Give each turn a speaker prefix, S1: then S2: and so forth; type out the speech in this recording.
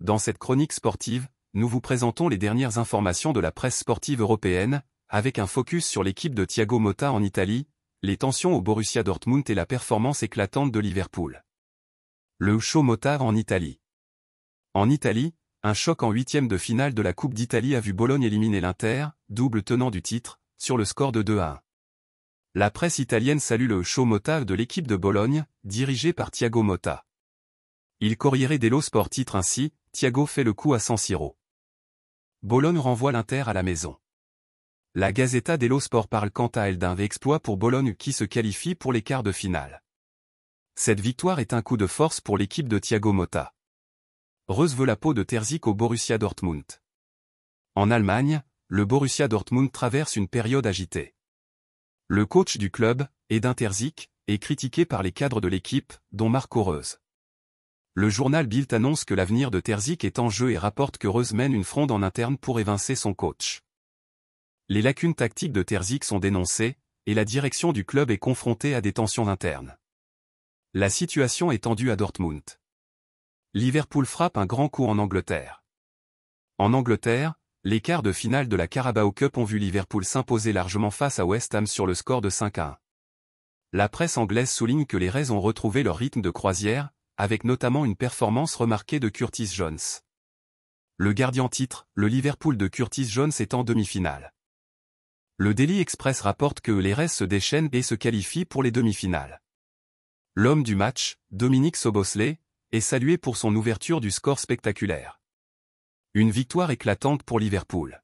S1: Dans cette chronique sportive, nous vous présentons les dernières informations de la presse sportive européenne, avec un focus sur l'équipe de Thiago Motta en Italie, les tensions au Borussia Dortmund et la performance éclatante de Liverpool. Le show Motta en Italie. En Italie, un choc en huitième de finale de la Coupe d'Italie a vu Bologne éliminer l'Inter, double tenant du titre, sur le score de 2 à 1. La presse italienne salue le show Motta de l'équipe de Bologne, dirigée par Thiago Motta. Il Corriere dello Sport titre ainsi, Thiago fait le coup à San Siro. Bologne renvoie l'Inter à la maison. La Gazzetta dello Sport parle quant à elle d'un exploit pour Bologne qui se qualifie pour les quarts de finale. Cette victoire est un coup de force pour l'équipe de Thiago Motta. Reus veut la peau de Terzic au Borussia Dortmund. En Allemagne, le Borussia Dortmund traverse une période agitée. Le coach du club, Edin Terzic, est critiqué par les cadres de l'équipe, dont Marco Reus. Le journal Bild annonce que l'avenir de Terzic est en jeu et rapporte que Reus mène une fronde en interne pour évincer son coach. Les lacunes tactiques de Terzic sont dénoncées, et la direction du club est confrontée à des tensions internes. La situation est tendue à Dortmund. Liverpool frappe un grand coup en Angleterre. En Angleterre, les quarts de finale de la Carabao Cup ont vu Liverpool s'imposer largement face à West Ham sur le score de 5-1. La presse anglaise souligne que les Rays ont retrouvé leur rythme de croisière, avec notamment une performance remarquée de Curtis Jones. Le gardien titre, le Liverpool de Curtis Jones est en demi-finale. Le Daily Express rapporte que les restes se déchaînent et se qualifient pour les demi-finales. L'homme du match, Dominique Sobosley, est salué pour son ouverture du score spectaculaire. Une victoire éclatante pour Liverpool.